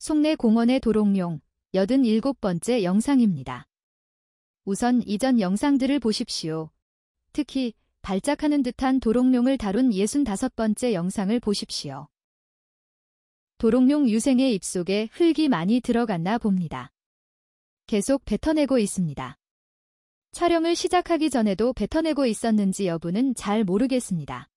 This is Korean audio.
송내 공원의 도롱뇽 87번째 영상입니다. 우선 이전 영상들을 보십시오. 특히 발작하는 듯한 도롱뇽을 다룬 65번째 영상을 보십시오. 도롱뇽 유생의 입속에 흙이 많이 들어갔나 봅니다. 계속 뱉어내고 있습니다. 촬영을 시작하기 전에도 뱉어내고 있었는지 여부는 잘 모르겠습니다.